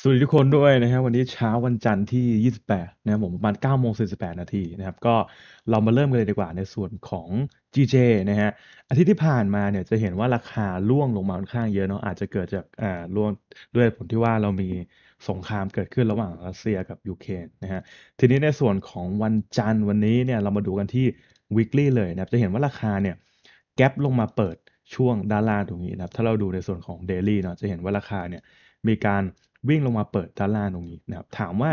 สวัสดีทุกคนด้วยนะครับวันนี้เช้าวันจันทร์ที่ 28 นะครับผมประมาณ9โมง48นาทีนะครับก็เรามาเริ่มกันเลยดีกว่าในส่วนของ GJ นะฮะอาทิตย์ที่ผ่านมาเนี่ยจะเห็นว่าราคาล่วงลงมาค่อนข้างเยอะเนาะอาจจะเกิดจากอ่าล่วงด้วยผลที่ว่าเรามีสงครามเกิดขึ้นระหว่างรัสเซียกับยูเครนนะฮะทีนี้ในส่วนของวันจันทร์วันนี้เนี่ยเรามาดูกันที่ weekly เลยนะครับจะเห็นว่าราคาเนี่ย แกปลงมาเปิดช่วงด้านล่างตรงนี้นะครับ ถ้าเราดูในส่วนของ daily เนาะจะเห็นว่าราคาเนี่ยมีการวิ่งลงมาเปิดด้านล่างตรงนี้นะครับ ถามว่า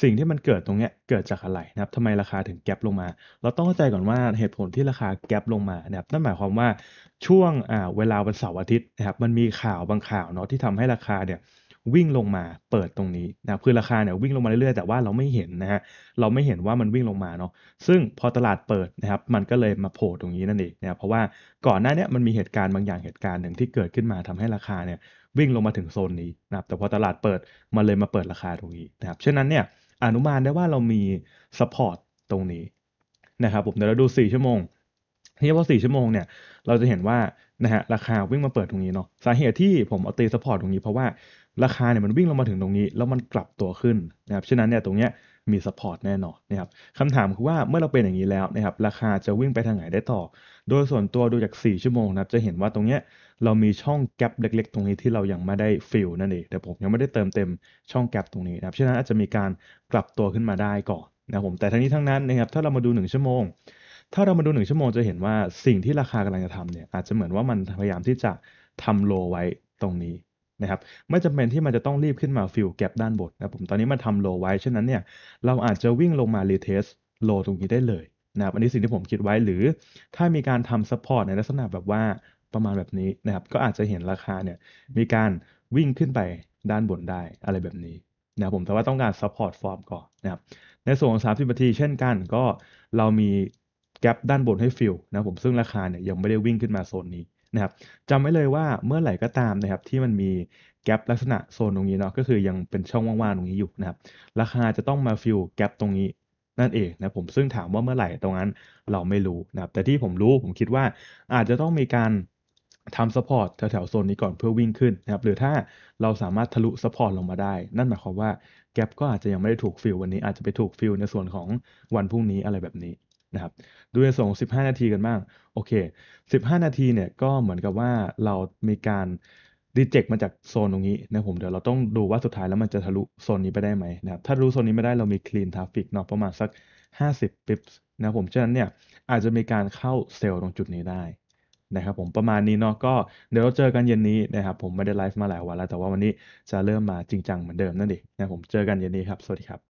สิ่งที่มันเกิดตรงเนี้ยเกิดจากอะไรนะครับทำไมราคาถึงแกลบลงมา เราต้องเข้าใจก่อนว่าเหตุผลที่ราคาแกลบลงมานะครับนั่นหมายความว่าช่วงเวลาวันเสาร์อาทิตย์นะครับ มันมีข่าวบางข่าวเนาะที่ทำให้ราคาเนี่ยวิ่งลงมาเปิดตรงนี้นะคือราคาเนี่ยวิ่งลงมาเรื่อยๆแต่ว่าเราไม่เห็นนะฮะเราไม่เห็นว่ามันวิ่งลงมาเนาะซึ่งพอตลาดเปิดนะครับมันก็เลยมาโผล่ตรงนี้นั่นเองนะเพราะว่าก่อนหน้านี้มันมีเหตุการณ์บางอย่างเหตุการณ์หนึ่งที่เกิดขึ้นมาทำให้ราคาเนี่ยวิ่งลงมาถึงโซนนี้นะครับแต่พอตลาดเปิดมันเลยมาเปิดราคาตรงนี้นะครับเช่นนั้นเนี่ยอนุมานได้ว่าเรามีสปอร์ตตรงนี้นะครับผมเดี๋ยวเราดู4ชั่วโมงทีนี้สี4ชั่วโมงเนี่ย เราจะเห็นว่านะฮะราคาวิ่งมาเปิดตรงนี้เนาะสาเหตุที่ผมเอาตีสปอร์ตตรงนี้เพราะว่าราคาเนี่ยมันวิ่งลงมาถึงตรงนี้แล้วมันกลับตัวขึ้นนะครับฉะนั้นเนี่ยตรงเนี้ยมีสปอร์ตแน่นอนนะครับคำถามคือว่าเมื่อเราเป็นอย่างนี้แล้วนะครับราคาจะวิ่งไปทางไหนได้ต่อ โดยส่วนตัวดูจาก4ชั่วโมงนะครับจะเห็นว่าตรงเนี้ยเรามีช่องแกลบเล็ก ๆ ตรงนี้ที่เรายังไม่ได้ฟิลนั่นเองแต่ผมยังไม่ได้เติมเต็ม ช่องแกลบตรงนี้นะครับฉะนั้นอาจจะมีการกลับตัวขึ้นมาได้ก่อนนะผมแต่ทั้งนี้ทั้งนั้นนะครับถ้าเรามาดู 1 ชั่วโมง ถ้าเรามาดู1ชั่วโมงจะเห็นว่าสิ่งที่ราคากำลังจะทำเนี่ยอาจจะเหมือนว่ามันพยายามที่จะทำโลไว้ตรงนี้นะครับไม่จำเป็นที่มันจะต้องรีบขึ้นมาฟิลแกลบด้านบนนะผมตอนนี้มันทำโลไว้ ฉะนั้นเนี่ยเราอาจจะวิ่งลงมารีเทสโลตรงนี้ได้เลยนะครับ อันนี้สิ่งที่ผมคิดไว้ หรือถ้ามีการทำซัพพอร์ตในลักษณะแบบว่าประมาณแบบนี้นะครับ ก็อาจจะเห็นราคาเนี่ยมีการวิ่งขึ้นไปด้านบนได้อะไรแบบนี้นะครผมแต่ว่าต้องการซัพพอร์ตฟอร์มก่อนนะครับ ในส่วนของ30นาที เช่นกันก็เรามีแกลบด้านบนให้ฟิลนะผมซึ่งราคาเนี่ยยังไม่ได้วิ่งขึ้นมาโซนนี้นะครับจำไว้เลยว่าเมื่อไหร่ก็ตามนะครับ ที่มันมีแกลบลักษณะโซนตรงนี้เนาะก็คือยังเป็นช่องว่างๆตรงนี้อยู่นะครับราคาจะต้องมาฟิลแกลบตรงนี้ นั่นเองนะผมซึ่งถามว่าเมื่อไหร่ตรงนั้นเราไม่รู้นะครับแต่ที่ผมรู้ผมคิดว่าอาจจะต้องมีการทำสปอร์ตแถวๆโซนนี้ก่อนเพื่อวิ่งขึ้นนะครับหรือถ้าเราสามารถทะลุสปอร์ตลงมาได้ นั่นหมายความว่าแกลบก็อาจจะยังไม่ได้ถูกฟิลวันนี้อาจจะไปถูกฟิลในส่วนของวันพรุ่งนี้อะไรแบบนี้นะครับดูในส่นของ15 นาทีกันบ้าง โอเค 15 นาทีเนี่ยก็เหมือนกับว่าเรามีการดีเจกมาจากโซนตรงนี้นะผมเดี๋ยวเราต้องดูว่าสุดท้ายแล้วมันจะทะลุโซนนี้ไปได้ไหมนะครับ ถ้ารู้โซนนี้ไม่ได้เรามีคลีนทราฟิกเนาะประมาณสัก 50ิ i ส์นะผมฉะนั้นเนี่ยอาจจะมีการเข้าเซลล์ตรงจุดนี้ได้นะครับผม ประมาณนี้เนาะก็เดี๋ยวเราเจอกันเย็นนี้นะครับผมไม่ได้ไลฟ์มาหลายวันแล้วแต่ว่าวันนี้จะเริ่มมาจริงจังเหมือนเดิมนั่นเองนะผมเจอกันเย็นนี้ครับ สวัสดีครับ